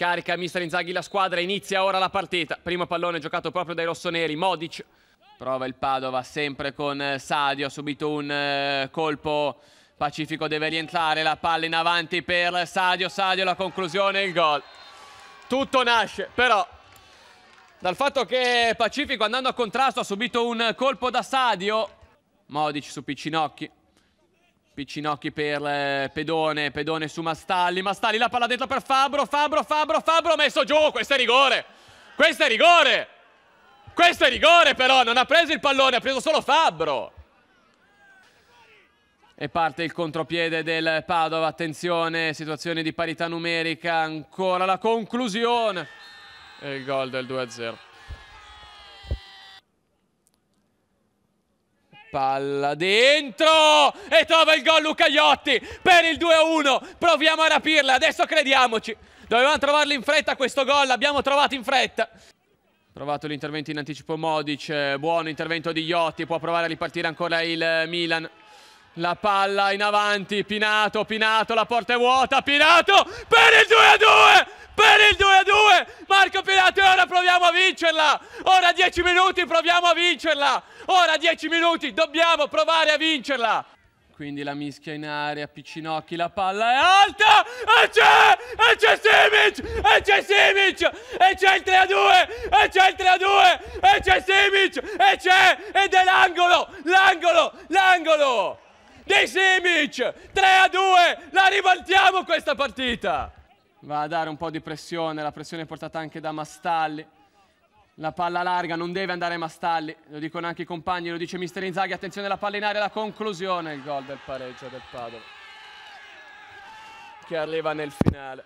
Carica mister Inzaghi la squadra, inizia ora la partita. Primo pallone giocato proprio dai rossoneri, Modic. Prova il Padova sempre con eh, Sadio, ha subito un eh, colpo pacifico, deve rientrare la palla in avanti per Sadio, Sadio la conclusione, il gol. Tutto nasce, però dal fatto che Pacifico andando a contrasto ha subito un colpo da Sadio. Modic su Piccinocchi, Piccinocchi per eh, Pedone, Pedone su Mastalli, Mastalli la palla dentro per Fabro, Fabro, Fabro, Fabro, messo giù, questo è rigore, questo è rigore, questo è rigore però, non ha preso il pallone, ha preso solo Fabro. E parte il contropiede del Padova, attenzione, situazione di parità numerica, ancora la conclusione e il gol del 2-0. Palla dentro e trova il gol Luca Iotti per il 2-1. Proviamo a rapirla, adesso crediamoci. Dovevamo trovarlo in fretta questo gol, l'abbiamo trovato in fretta. Provato l'intervento in anticipo Modic, buono intervento di Iotti, può provare a ripartire ancora il Milan. La palla in avanti, Pinato, Pinato, la porta è vuota, Pinato per il 2-2, per il 2-2, vincerla! Ora 10 minuti proviamo a vincerla! Ora 10 minuti dobbiamo provare a vincerla! Quindi la mischia in aria, Piccinocchi, la palla è alta! E c'è! E c'è Simic! E c'è Simic! E c'è il 3 a 2! E c'è il 3 a 2! E c'è Simic! E c'è! Ed è l'angolo! L'angolo! L'angolo! Di Simic! 3 a 2! La ribaltiamo questa partita! Va a dare un po' di pressione, la pressione è portata anche da Mastalli. La palla larga, non deve andare Mastalli, lo dicono anche i compagni, lo dice mister Inzaghi, attenzione la palla in aria, la conclusione, il gol del pareggio del Padova che arriva nel finale.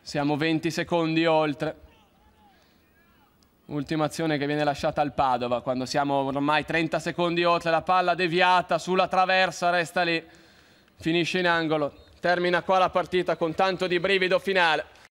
Siamo 20 secondi oltre. Ultima azione che viene lasciata al Padova, quando siamo ormai 30 secondi oltre, la palla deviata sulla traversa, resta lì, finisce in angolo. Termina qua la partita con tanto di brivido finale.